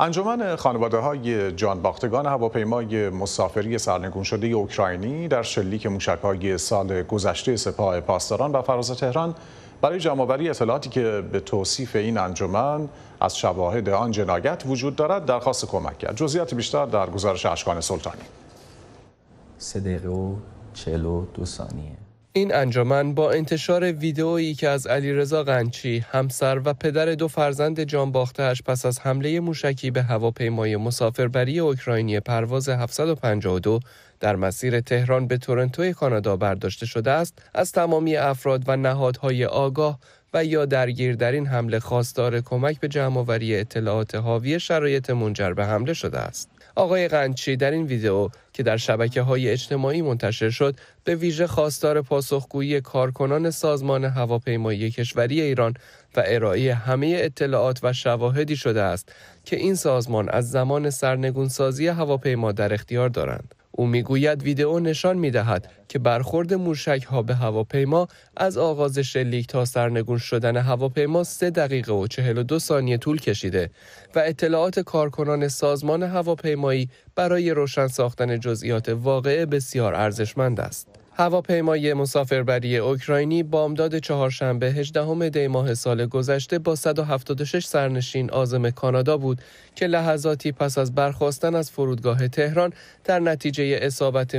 انجمن خانواده های باختگان هواپیمای مسافری سرنگون شده اوکراینی در شلیک موشک های سال گذشته سپاه پاسداران و فراز تهران برای جمعآوری اطلاعاتی که به توصیف این انجمن از شواهد آن جنایت وجود دارد درخواست کمک کرد جزئیات بیشتر در گزارش اشکان سلطانی سه دقیقه و ثانیه این انجمن با انتشار ویدئویی که از علیرضا قنچی همسر و پدر دو فرزند جان باختهش پس از حمله موشکی به هواپیمای مسافربری اوکراینی پرواز 752 در مسیر تهران به تورنتو کانادا برداشته شده است از تمامی افراد و نهادهای آگاه و یا درگیر در این حمله خواستار کمک به جمعآوری اطلاعات حاوی شرایط منجر به حمله شده است. آقای قنچی در این ویدیو که در شبکه های اجتماعی منتشر شد به ویژه خواستار پاسخگویی کارکنان سازمان هواپیمایی کشوری ایران و ارائه همه اطلاعات و شواهدی شده است که این سازمان از زمان سرنگونسازی هواپیما در اختیار دارند. او میگوید ویدئو نشان میدهد که برخورد موشک ها به هواپیما از آغاز شلیک تا سرنگون شدن هواپیما 3 دقیقه و 42 ثانیه طول کشیده و اطلاعات کارکنان سازمان هواپیمایی برای روشن ساختن جزئیات واقعه بسیار ارزشمند است. هواپیمای مسافربری اوکراینی بامداد چهارشنبه 18 دی ماه سال گذشته با 176 سرنشین آزم کانادا بود که لحظاتی پس از برخواستن از فرودگاه تهران در نتیجه اصابت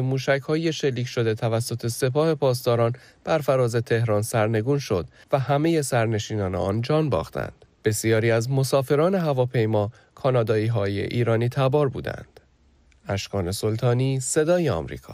های شلیک شده توسط سپاه پاسداران بر فراز تهران سرنگون شد و همه سرنشینان آن جان باختند. بسیاری از مسافران هواپیما کانادایی های ایرانی تبار بودند. اشکان سلطانی صدای آمریکا